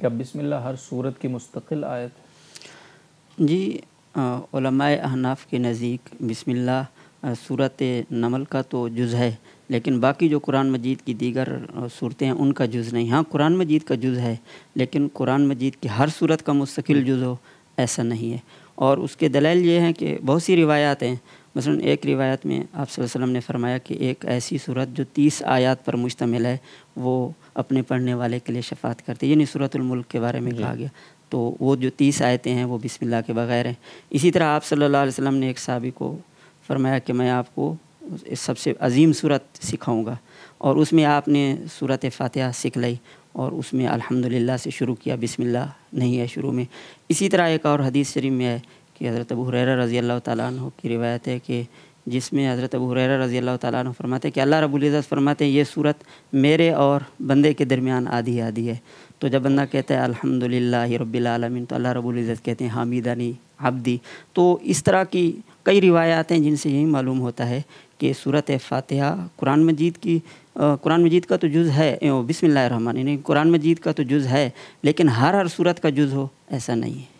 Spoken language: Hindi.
क्या बिस्मिल्लाह हर सूरत की मुस्तकिल आयत जी अहनाफ के नज़दीक बिस्मिल्लाह सूरत नमल का तो जुज़ है लेकिन बाकी जो कुरान मजीद की दीगर सूरतें हैं उनका जुज़ नहीं हाँ कुरान मजीद का जुज़ है लेकिन कुरान मजीद की हर सूरत का मुस्तकिल जुज़ हो ऐसा नहीं है और उसके दलाल ये हैं कि बहुत सी रिवायात हैं मसल एक रिवायत में आप वसल्लम ने फरमाया कि एक ऐसी सूरत जो तीस आयात पर मुश्तमिल है वो अपने पढ़ने वाले के लिए शफात करती है यानी सूरतुल्मुल्क के बारे में कहा गया तो वो जो तीस आयतें हैं वो बिसमिल्ला के बग़ैर हैं इसी तरह आप सल्ला वसम ने एक साहबी को फरमाया कि मैं आपको सबसे अजीम सूरत सिखाऊंगा और उसमें आपने सूरत फ़ातह सीख ली और उसमें अल्हम्दुलिल्लाह से शुरू किया बिस्मिल्लाह नहीं है शुरू में इसी तरह एक और हदीस शरीफ में है कि हज़रत अबू हुरैरा रज़ी अल्लाह तु की रिवायत है कि जिसमें हज़रत अबू हुरैरा रज़ी अल्लाह तन फरमाते हैं कि अल्लाह रबुल्ज़त फरमाते हैं ये सूरत मेरे और बंदे के दरमियान आधी आधी है तो जब बंदा कहता है अलहमदिल्ला रबालमीन तो अल्लाह रबुल्ज़त कहते हैं हामिदानी आबदी तो इस तरह की कई रिवायात हैं जिनसे यही मालूम होता है कि सूरत फ़ातिहा कुरान मजीद की कुरान मजीद का तो जुज़ है बिसमिल्लर कुरान मजीद का तो जुज़ है लेकिन हर हर सूरत का जुज़ हो ऐसा नहीं है